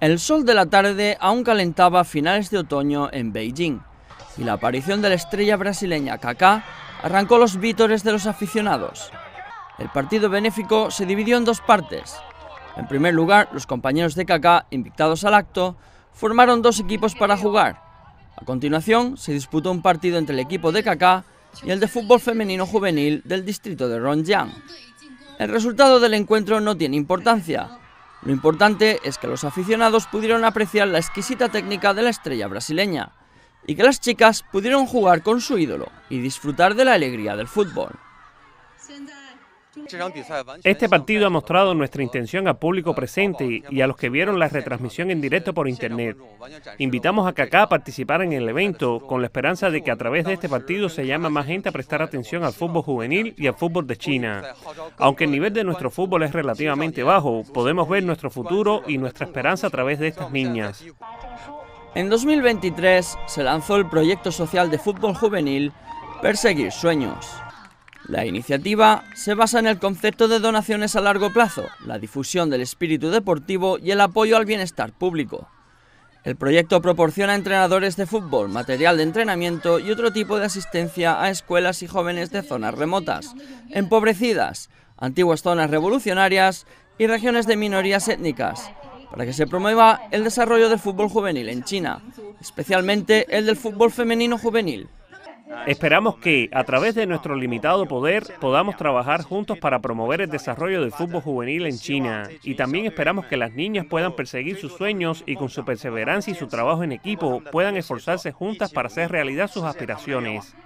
El sol de la tarde aún calentaba finales de otoño en Beijing y la aparición de la estrella brasileña Kaká arrancó los vítores de los aficionados. El partido benéfico se dividió en dos partes. En primer lugar, los compañeros de Kaká, invitados al acto, formaron dos equipos para jugar. A continuación, se disputó un partido entre el equipo de Kaká y el de fútbol femenino juvenil del distrito de Rongjiang... El resultado del encuentro no tiene importancia, lo importante es que los aficionados pudieron apreciar la exquisita técnica de la estrella brasileña y que las chicas pudieron jugar con su ídolo y disfrutar de la alegría del fútbol. Este partido ha mostrado nuestra intención al público presente y a los que vieron la retransmisión en directo por Internet. Invitamos a Kaká participar en el evento con la esperanza de que a través de este partido se llama más gente a prestar atención al fútbol juvenil y al fútbol de China. Aunque el nivel de nuestro fútbol es relativamente bajo, podemos ver nuestro futuro y nuestra esperanza a través de estas niñas. En 2023 se lanzó el proyecto social de fútbol juvenil Perseguir Sueños la iniciativa se basa en el concepto de donaciones a largo plazo, la difusión del espíritu deportivo y el apoyo al bienestar público. El proyecto proporciona entrenadores de fútbol, material de entrenamiento y otro tipo de asistencia a escuelas y jóvenes de zonas remotas, empobrecidas, antiguas zonas revolucionarias y regiones de minorías étnicas, para que se promueva el desarrollo del fútbol juvenil en China, especialmente el del fútbol femenino juvenil. Esperamos que, a través de nuestro limitado poder, podamos trabajar juntos para promover el desarrollo del fútbol juvenil en China. Y también esperamos que las niñas puedan perseguir sus sueños y con su perseverancia y su trabajo en equipo puedan esforzarse juntas para hacer realidad sus aspiraciones.